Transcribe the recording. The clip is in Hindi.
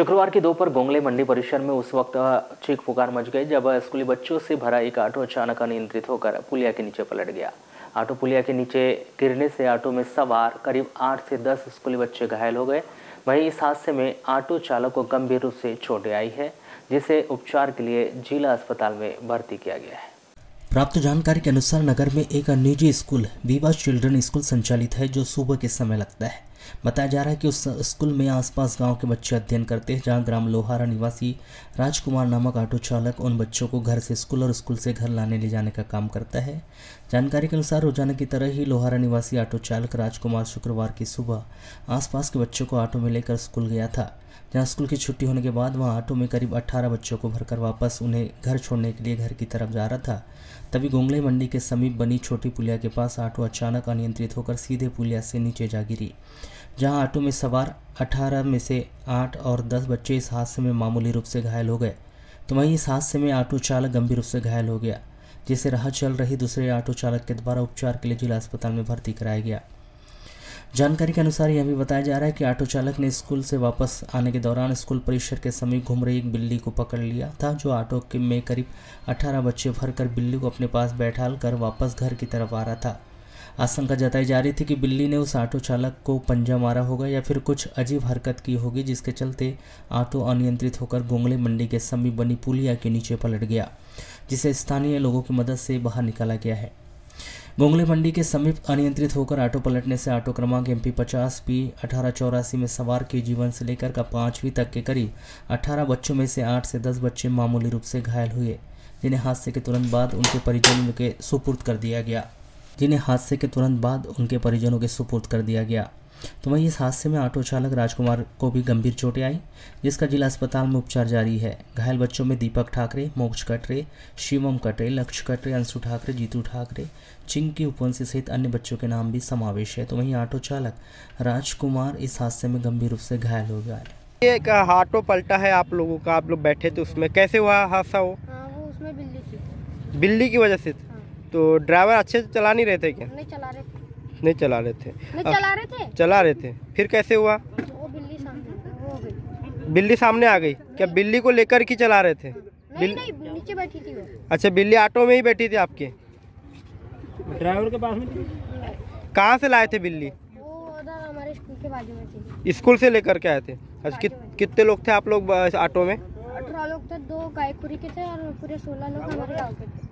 शुक्रवार की दोपहर गोंगले मंडी परिसर में उस वक्त चीख पुकार मच गई जब स्कूली बच्चों से भरा एक ऑटो अचानक अनियंत्रित होकर पुलिया के नीचे पलट गया ऑटो पुलिया के नीचे गिरने से ऑटो में सवार करीब आठ से दस स्कूली बच्चे घायल हो गए वहीं इस हादसे में ऑटो चालक को गंभीर रूप से चोटें आई है जिसे उपचार के लिए जिला अस्पताल में भर्ती किया गया है प्राप्त जानकारी के अनुसार नगर में एक निजी स्कूल विवा चिल्ड्रन स्कूल संचालित है जो सुबह के समय लगता है बताया जा रहा है कि उस स्कूल में आसपास गांव के बच्चे अध्ययन करते हैं जहां ग्राम लोहारा निवासी राजकुमार नामक ऑटो चालक उन बच्चों को घर से स्कूल और स्कूल से घर लाने ले जाने का काम करता है जानकारी के अनुसार रोजाना की तरह ही लोहारा निवासी ऑटो चालक राजकुमार शुक्रवार की सुबह आसपास के बच्चों को ऑटो में लेकर स्कूल गया था जहाँ स्कूल की छुट्टी होने के बाद वहाँ ऑटो में करीब 18 बच्चों को भरकर वापस उन्हें घर छोड़ने के लिए घर की तरफ जा रहा था तभी गोंगले मंडी के समीप बनी छोटी पुलिया के पास ऑटो अचानक अनियंत्रित होकर सीधे पुलिया से नीचे जा गिरी जहां ऑटो में सवार 18 में से 8 और 10 बच्चे इस हादसे में मामूली रूप से घायल हो गए तो वहीं इस हादसे में ऑटो चालक गंभीर रूप से घायल हो गया जिसे राह चल रही दूसरे ऑटो चालक के द्वारा उपचार के लिए जिला अस्पताल में भर्ती कराया गया जानकारी के अनुसार यह भी बताया जा रहा है कि ऑटो चालक ने स्कूल से वापस आने के दौरान स्कूल परिसर के समीप घूम रही एक बिल्ली को पकड़ लिया था जो ऑटो में करीब 18 बच्चे भरकर बिल्ली को अपने पास बैठा कर वापस घर की तरफ आ रहा था आशंका जताई जा रही थी कि बिल्ली ने उस ऑटो चालक को पंजा मारा होगा या फिर कुछ अजीब हरकत की होगी जिसके चलते ऑटो अनियंत्रित होकर गोंगले मंडी के समीप बनी पुलिया के नीचे पलट गया जिसे स्थानीय लोगों की मदद से बाहर निकाला गया है गोंगले मंडी के समीप अनियंत्रित होकर ऑटो पलटने से ऑटो क्रमांक एम पी पचास पी अठारह चौरासी में सवार के जीवन से लेकर का पाँचवीं तक के करीब अठारह बच्चों में से आठ से दस बच्चे मामूली रूप से घायल हुए जिन्हें हादसे के तुरंत बाद उनके परिजनों के सुपुर्द कर दिया गया जिन्हें हादसे के तुरंत बाद उनके परिजनों के सुपुर्द कर दिया गया तो वहीं इस हादसे में ऑटो चालक राजकुमार को भी गंभीर चोटें आई जिसका जिला अस्पताल में उपचार जारी है घायल बच्चों में दीपक ठाकरे मोक्ष कटरे शिवम कटरे लक्ष्य कटरे अंशु ठाकरे जीतू ठाकरे चिंकी उपवंशी सहित अन्य बच्चों के नाम भी समावेश है तो वहीं ऑटो चालक राजकुमार इस हादसे में गंभीर रूप से घायल हो गया एक ऑटो पलटा है आप लोगों का आप लोग बैठे थे उसमें कैसे हुआ हादसा हो हाँ, उसमें बिल्ली की वजह से तो ड्राइवर अच्छे से चला नहीं रहे थे क्या नहीं चला रहे थे नहीं चला रहे थे नहीं चला रहे थे चला रहे थे फिर कैसे हुआ वो बिल्ली सामने वो गई बिल्ली सामने आ गई क्या बिल्ली को लेकर के चला रहे थे नहीं, नहीं, नीचे बैठी थी अच्छा बिल्ली ऑटो में ही बैठी थी आपके ड्राइवर के पास में कहाँ से लाए थे बिल्ली हमारे स्कूल में स्कूल से लेकर के आए थे अच्छा कितने लोग थे आप लोग ऑटो में अठारह लोग थे दो गायपुरी के थे और पूरे सोलह लोग हमारे गाँव के थे